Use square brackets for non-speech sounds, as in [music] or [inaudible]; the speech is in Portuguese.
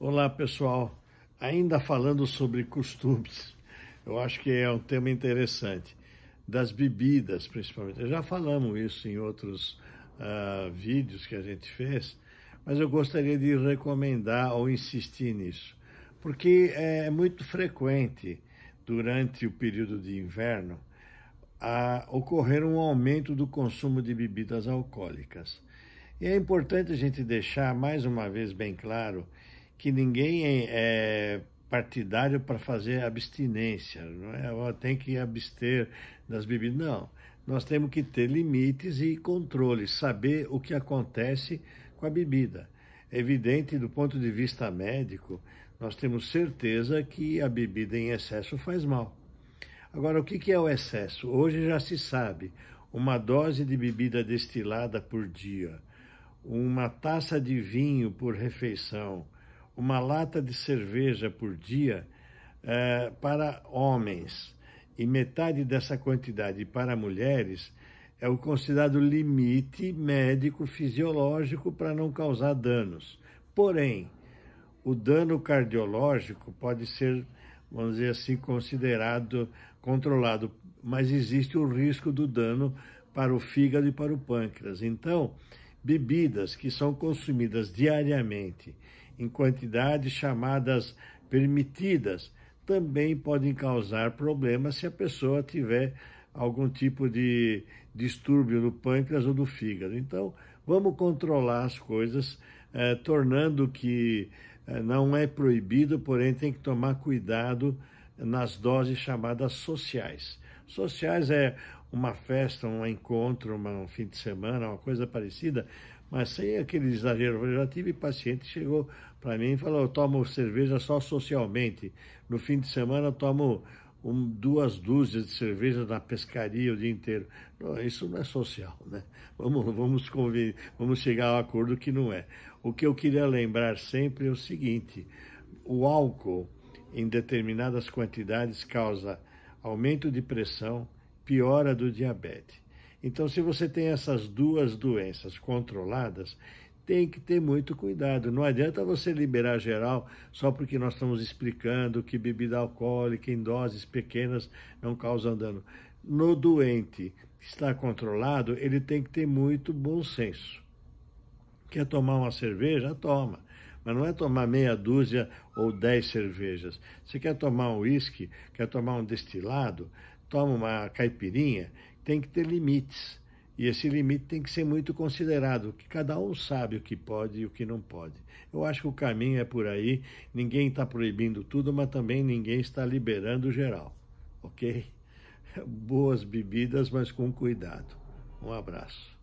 Olá, pessoal. Ainda falando sobre costumes, eu acho que é um tema interessante, das bebidas, principalmente. Já falamos isso em outros uh, vídeos que a gente fez, mas eu gostaria de recomendar ou insistir nisso, porque é muito frequente durante o período de inverno a ocorrer um aumento do consumo de bebidas alcoólicas. E é importante a gente deixar mais uma vez bem claro que ninguém é, é partidário para fazer abstinência, não é? tem que abster das bebidas. Não, nós temos que ter limites e controles, saber o que acontece com a bebida. É evidente, do ponto de vista médico, nós temos certeza que a bebida em excesso faz mal. Agora, o que é o excesso? Hoje já se sabe, uma dose de bebida destilada por dia, uma taça de vinho por refeição, uma lata de cerveja por dia eh, para homens e metade dessa quantidade para mulheres é o considerado limite médico fisiológico para não causar danos. Porém, o dano cardiológico pode ser, vamos dizer assim, considerado controlado, mas existe o risco do dano para o fígado e para o pâncreas. Então, bebidas que são consumidas diariamente em quantidades chamadas permitidas, também podem causar problemas se a pessoa tiver algum tipo de distúrbio no pâncreas ou no fígado. Então, vamos controlar as coisas, eh, tornando que eh, não é proibido, porém tem que tomar cuidado nas doses chamadas sociais. Sociais é uma festa, um encontro, uma, um fim de semana, uma coisa parecida, mas sem aquele exagero. Eu já tive paciente que chegou para mim e falou: eu tomo cerveja só socialmente. No fim de semana eu tomo um, duas dúzias de cerveja na pescaria o dia inteiro. Não, isso não é social, né? Vamos, vamos, convir, vamos chegar ao acordo que não é. O que eu queria lembrar sempre é o seguinte: o álcool, em determinadas quantidades, causa aumento de pressão piora do diabetes. Então, se você tem essas duas doenças controladas, tem que ter muito cuidado. Não adianta você liberar geral só porque nós estamos explicando que bebida alcoólica em doses pequenas não causa dano. No doente que está controlado, ele tem que ter muito bom senso. Quer tomar uma cerveja? Toma. Mas não é tomar meia dúzia ou dez cervejas. Você quer tomar um uísque? Quer tomar um destilado? toma uma caipirinha, tem que ter limites. E esse limite tem que ser muito considerado, que cada um sabe o que pode e o que não pode. Eu acho que o caminho é por aí, ninguém está proibindo tudo, mas também ninguém está liberando geral, ok? [laughs] Boas bebidas, mas com cuidado. Um abraço.